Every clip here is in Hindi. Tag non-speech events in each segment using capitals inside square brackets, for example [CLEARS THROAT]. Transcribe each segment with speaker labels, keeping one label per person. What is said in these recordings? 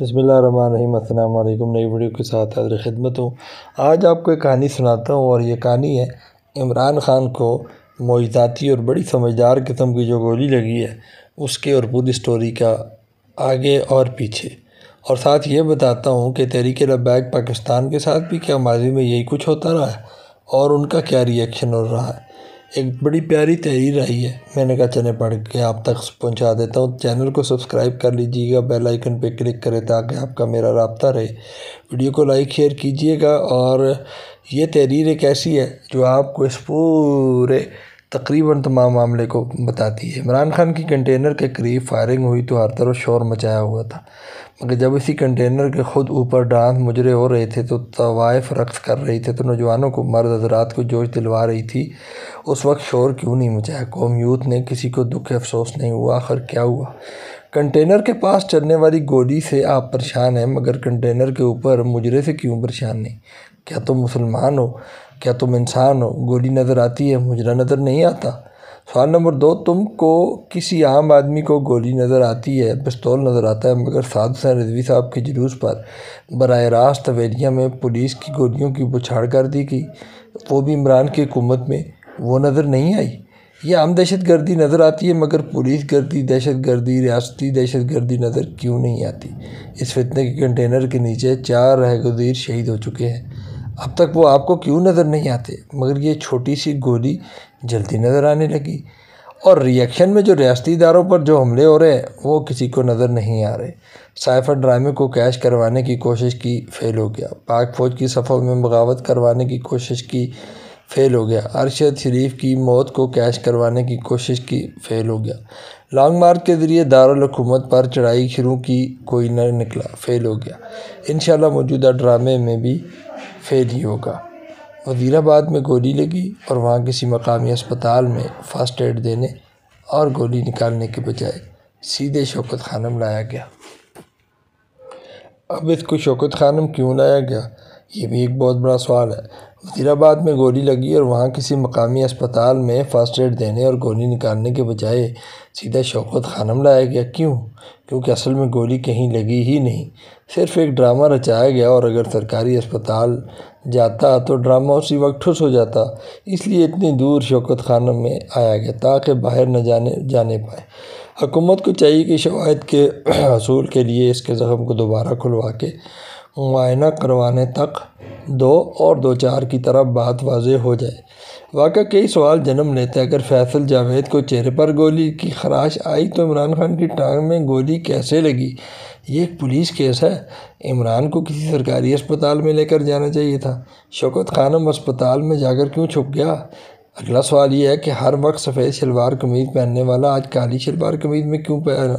Speaker 1: बसमीम अल्लाम नई वीडियो के साथ हाजिर खिदमत हूँ आज आपको एक कहानी सुनाता हूँ और ये कहानी है इमरान ख़ान को मोजाती और बड़ी समझदार किस्म की जो गोली लगी है उसके और पूरी स्टोरी का आगे और पीछे और साथ ये बताता हूँ कि तहरीक लबैक पाकिस्तान के साथ भी क्या माजी में यही कुछ होता रहा है और उनका क्या रिएक्शन हो रहा है एक बड़ी प्यारी तहरीर आई है मैंने कहा चले पढ़ के आप तक पहुंचा देता हूँ चैनल को सब्सक्राइब कर लीजिएगा बेल आइकन पे क्लिक करें ताकि आपका मेरा रबता रहे वीडियो को लाइक शेयर कीजिएगा और ये तहरीर एक ऐसी है जो आपको इस पूरे तकरीबन तमाम मामले को बताती है इमरान खान की कंटेनर के करीब फायरिंग हुई तो हर तरफ शोर मचाया हुआ था मगर जब इसी कंटेनर के ख़ुद ऊपर डांस मुजरे हो रहे थे तो तवायफ़ रक्स कर रही थे तो नौजवानों को मर्द हजरात को जोश दिलवा रही थी उस वक्त शोर क्यों नहीं मचाया कौम यूथ ने किसी को दुख अफसोस नहीं हुआ आखिर क्या हुआ कंटेनर के पास चलने वाली गोली से आप परेशान हैं मगर कंटेनर के ऊपर मुजरे से क्यों परेशान नहीं क्या तुम मुसलमान हो क्या तुम इंसान हो गोली नज़र आती है मुजरा नज़र नहीं आता सवाल नंबर दो तुमको किसी आम आदमी को गोली नज़र आती है पिस्तौल नज़र आता है मगर साद हुसैन रिजवी साहब के जुलूस पर बर रास्त हवेलियाँ में पुलिस की गोलियों की बुछाड़ कर दी गई वो भी इमरान की हुकूमत में वो नज़र नहीं आई ये आम दहशत गर्दी नज़र आती है मगर पुलिस गर्दी दहशत गर्दी रियासती दहशत गर्दी नज़र क्यों नहीं आती इस फितने के कंटेनर के नीचे चार रहगजीर शहीद हो चुके हैं अब तक वो आपको क्यों नज़र नहीं आते मगर ये छोटी सी गोली जल्दी नज़र आने लगी और रिएक्शन में जो रियाती इदारों पर जो हमले हो रहे हैं वो किसी को नज़र नहीं आ रहे साइफर ड्रामे को कैश करवाने की कोशिश की फ़ेल हो गया पाक फ़ौज की सफर में बगावत करवाने की कोशिश की फ़ेल हो गया अरशद शरीफ की मौत को कैश करवाने की कोशिश की फ़ेल हो गया लॉन्ग मार्च के ज़रिए दारकूमत पर चढ़ाई शुरू की कोई न निकला फ़ेल हो गया इन मौजूदा ड्रामे में भी फेल ही होगा वज़ीराबाद में गोली लगी और वहाँ किसी मकामी अस्पताल में फ़र्स्ट एड देने और गोली निकालने के बजाय सीधे शौकत खानम लाया गया अब इसको शौकत खानम क्यों लाया गया ये भी एक बहुत बड़ा सवाल है वजीराबाद में गोली लगी और वहाँ किसी मकामी अस्पताल में फ़र्स्ट एड देने और गोली निकालने के बजाय सीधा शौकत खानम लाया गया क्यों क्योंकि असल में गोली कहीं लगी ही नहीं सिर्फ एक ड्रामा रचाया गया और अगर सरकारी अस्पताल जाता तो ड्रामा उसी वक्त ठुस हो जाता इसलिए इतनी दूर शौकत खानम में आया गया ताकि बाहर न जाने जाने पाए हुकूमत को चाहिए कि शवाद के असूल [CLEARS THROAT] के लिए इसके ज़ख़म को दोबारा खुलवा के मुआयना करवाने तक दो और दो चार की तरफ बात वाज हो जाए वाक़ कई सवाल जन्म लेते अगर फैसल जावेद को चेहरे पर गोली की खराश आई तो इमरान खान की टांग में गोली कैसे लगी ये एक पुलिस केस है इमरान को किसी सरकारी अस्पताल में लेकर जाना चाहिए था शौकत खानम अस्पताल में जाकर क्यों छुप गया अगला सवाल यह है कि हर वक्त सफ़ेद शलवार कमीज़ पहनने वाला आज काली शलवार कमीज़ में क्यों पहना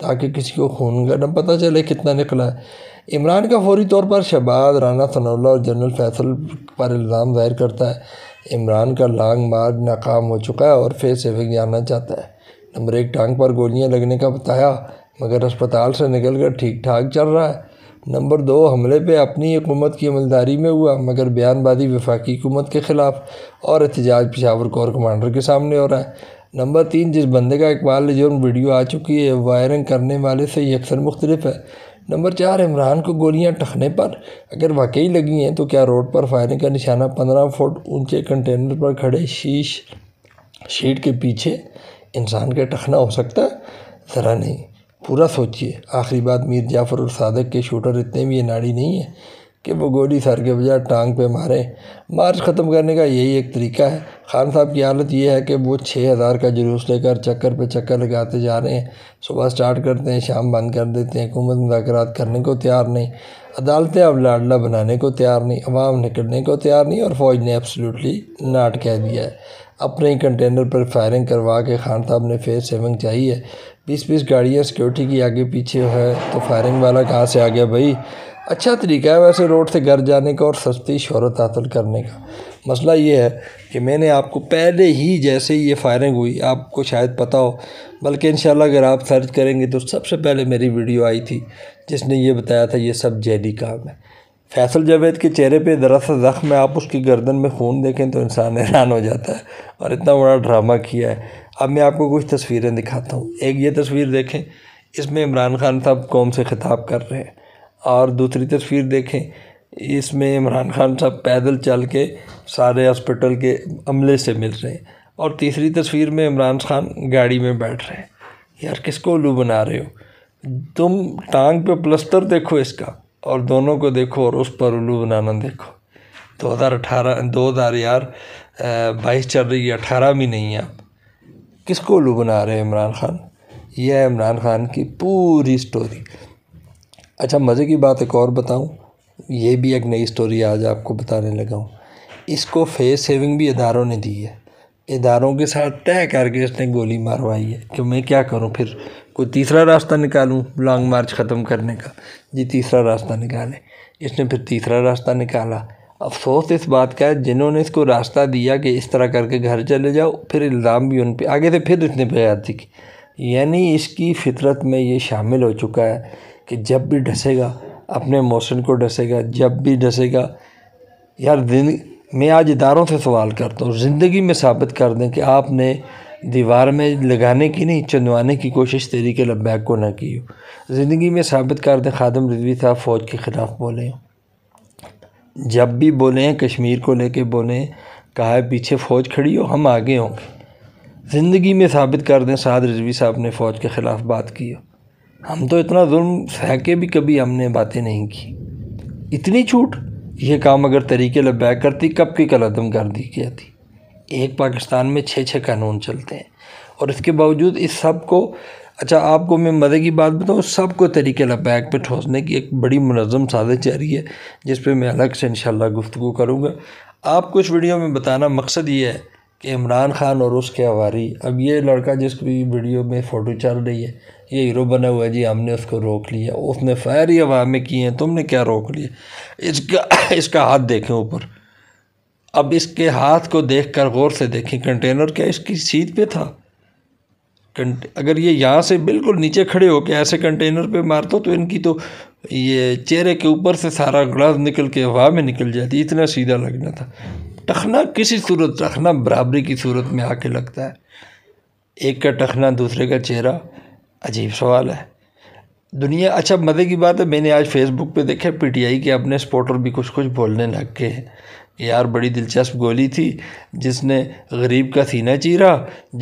Speaker 1: ताकि किसी को खून का न पता चले कितना निकला है इमरान का फौरी तौर पर शहबाज राना सनौला और जनरल फैसल पर इल्ज़ाम ज़ाहिर करता है इमरान का लॉन्ग मार्च नाकाम हो चुका है और फेस एफेक्ट जानना चाहता है नंबर एक टांग पर गोलियां लगने का बताया मगर अस्पताल से निकल कर ठीक ठाक चल रहा है नंबर दो हमले पे अपनी हुकूमत की अमलदारी में हुआ मगर बयानबाजी वफाकी हुकूमत के ख़िलाफ़ और एहतजाज पिशावर कोर कमांडर के सामने हो रहा है नंबर तीन जिस बंदे का इकबाल जुर्म वीडियो आ चुकी है वायरिंग करने वाले से ये अक्सर मुख्तलिफ है नंबर चार इमरान को गोलियां टखने पर अगर वाकई लगी हैं तो क्या रोड पर फायरिंग का निशाना पंद्रह फुट ऊंचे कंटेनर पर खड़े शीश शीट के पीछे इंसान का टखना हो सकता ज़रा नहीं पूरा सोचिए आखिरी बात मीर जाफ़र और सादक के शूटर इतने भी नाड़ी नहीं है कि वो गोली सर के बजाय टांग पे मारें मार्च ख़त्म करने का यही एक तरीका है खान साहब की हालत ये है कि वो छः हज़ार का जुलूस लेकर चक्कर पे चक्कर लगाते जा रहे हैं सुबह स्टार्ट करते हैं शाम बंद कर देते हैं हुकूमत मुजाकर करने को तैयार नहीं अदालतें अब लाडला बनाने को तैयार नहीं अवाम निकलने को तैयार नहीं और फ़ौज ने एब्सोल्युटली नाट कह दिया है अपने ही कंटेनर पर फायरिंग करवा के खान साहब ने फेस सेविंग चाहिए बीस बीस गाड़ियाँ सिक्योरिटी की आगे पीछे है तो फायरिंग वाला कहाँ से आ गया भाई अच्छा तरीका है वैसे रोड से घर जाने का और सस्ती शहरत हासिल करने का मसला ये है कि मैंने आपको पहले ही जैसे ही ये फायरिंग हुई आपको शायद पता हो बल्कि इन अगर आप सर्च करेंगे तो सबसे पहले मेरी वीडियो आई थी जिसने ये बताया था ये सब जैली काम है फैसल जावेद के चेहरे पे दरअसल ज़ख्म है आप उसकी गर्दन में खून देखें तो इंसान हैरान हो जाता है और इतना बड़ा ड्रामा किया है अब मैं आपको कुछ तस्वीरें दिखाता हूँ एक ये तस्वीर देखें इसमें इमरान खान साहब कौम से खिताब कर रहे हैं और दूसरी तस्वीर देखें इसमें इमरान खान साहब पैदल चल के सारे हॉस्पिटल के अमले से मिल रहे हैं और तीसरी तस्वीर में इमरान खान गाड़ी में बैठ रहे हैं यार किसको उल्लू बना रहे हो तुम टांग पे प्लस्तर देखो इसका और दोनों को देखो और उस पर उल्लू बनाना देखो 2018 हज़ार यार बाईस चल रही है अठारह भी नहीं है आप किसको उल्लू बना रहे हो इमरान खान यह इमरान खान की पूरी स्टोरी अच्छा मज़े की बात एक और बताऊँ ये भी एक नई स्टोरी आज आपको बताने लगा हूँ इसको फेस सेविंग भी इदारों ने दी है इदारों के साथ तय करके इसने गोली मारवाई है कि मैं क्या करूँ फिर कोई तीसरा रास्ता निकालूँ लॉन्ग मार्च ख़त्म करने का जी तीसरा रास्ता निकालें इसने फिर तीसरा रास्ता निकाला अफसोस इस बात का है जिन्होंने इसको रास्ता दिया कि इस तरह करके घर चले जाओ फिर इल्ज़ाम भी उन पर आगे से फिर इसने बेयाती की यानी इसकी फितरत में ये शामिल हो चुका है कि जब भी डसेगा अपने मौसम को डसेगा जब भी डसेगा यार दिन मैं आज इदारों से सवाल करता हूँ ज़िंदगी में साबित कर दें कि आपने दीवार में लगाने की नहीं चंदवाने की कोशिश तेरी के लब्बैक को ना की हो ज़िंदगी में साबित कर दें खादम रिजवी साहब फ़ौज के ख़िलाफ़ बोले जब भी बोले कश्मीर को लेके बोले कहा है पीछे फ़ौज खड़ी हो हम आगे होंगे ज़िंदगी में साबित कर दें साद रिजवी साहब ने फ़ौज के ख़िलाफ़ बात की हो हम तो इतना जुल्म सह के भी कभी हमने बातें नहीं की इतनी छूट ये काम अगर तरीके लबैक करती कब की कलदम कर दी जाती एक पाकिस्तान में छः छः कानून चलते हैं और इसके बावजूद इस सब को अच्छा आपको मैं मज़े की बात बताऊँ सब को तरीके लबैक पर ठोसने की एक बड़ी मनज़म साजिश रही है जिस पर मैं अलग से इन गुफ्तु करूँगा आप कुछ वीडियो में बताना मकसद ये है कि इमरान खान और उसके आवारी अब ये लड़का जिसकी वीडियो में फ़ोटो चल रही है ये हीरो बना हुआ है जी हमने उसको रोक लिया उसने फायर ही हवा में किए हैं तुमने क्या रोक लिया इसका इसका हाथ देखें ऊपर अब इसके हाथ को देख कर गौर से देखें कंटेनर क्या इसकी सीट पे था अगर ये यहाँ से बिल्कुल नीचे खड़े हो के ऐसे कंटेनर पे मार दो तो इनकी तो ये चेहरे के ऊपर से सारा ग्लास निकल के हवा में निकल जाती इतना सीधा लगना था टखना किसी सूरत टखना बराबरी की सूरत में आके लगता है एक का टखना दूसरे का चेहरा अजीब सवाल है दुनिया अच्छा मज़े की बात है मैंने आज फेसबुक पे देखा पीटीआई के अपने स्पोर्टर भी कुछ कुछ बोलने लग गए हैं यार बड़ी दिलचस्प गोली थी जिसने गरीब का सीना चीरा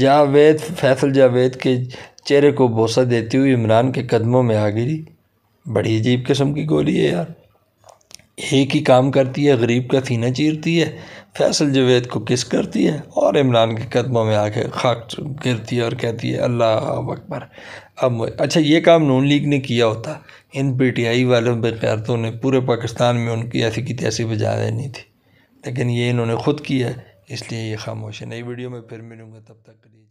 Speaker 1: जावेद फैसल जावेद के चेहरे को बोसा देती हुई इमरान के कदमों में आ गिरी बड़ी अजीब किस्म की गोली है यार एक ही काम करती है गरीब का सीना चीरती है फैसल जवेद को किस करती है और इमरान के कदमों में आके खाक गिरती है और कहती है अल्लाह अकबर अब अच्छा ये काम नून लीग ने किया होता इन पीटीआई वालों बेख्यारतों ने पूरे पाकिस्तान में उनकी ऐसी की तैसी बजा देनी थी लेकिन ये इन्होंने खुद किया है इसलिए ये खामोश है नई वीडियो में फिर मिलूँगा तब तक के लिए